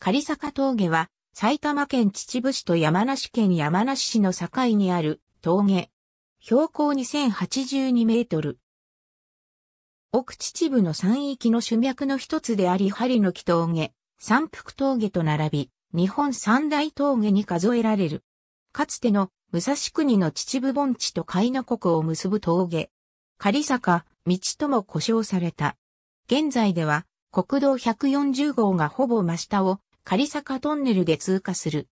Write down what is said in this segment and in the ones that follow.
仮坂峠は埼玉県秩父市と山梨県山梨市の境にある峠。標高2082メートル。奥秩父の山域の主脈の一つであり、針の木峠、三福峠と並び、日本三大峠に数えられる。かつての武蔵国の秩父盆地と海の国を結ぶ峠。仮坂、道とも呼称された。現在では国道140号がほぼ真下を仮坂トンネルで通過する。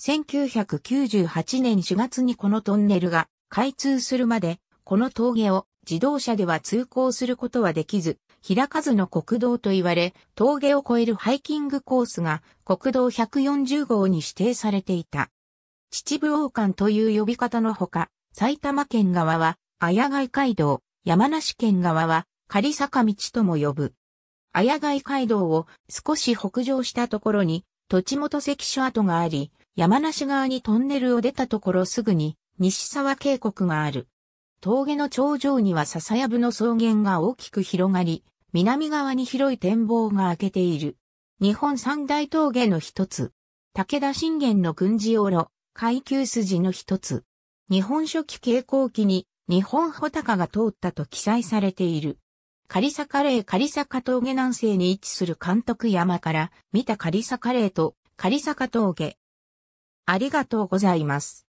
1998年4月にこのトンネルが開通するまで、この峠を自動車では通行することはできず、開かずの国道と言われ、峠を越えるハイキングコースが国道140号に指定されていた。秩父王冠という呼び方のほか、埼玉県側は、綾貝街道、山梨県側は、仮坂道とも呼ぶ。綾貝街道を少し北上したところに、土地元関所跡があり、山梨側にトンネルを出たところすぐに、西沢渓谷がある。峠の頂上には笹やぶの草原が大きく広がり、南側に広い展望が開けている。日本三大峠の一つ。武田信玄の軍事おろ、階級筋の一つ。日本初期傾向期に日本穂高が通ったと記載されている。仮坂霊仮坂峠南西に位置する監督山から見た仮坂霊と仮坂峠。ありがとうございます。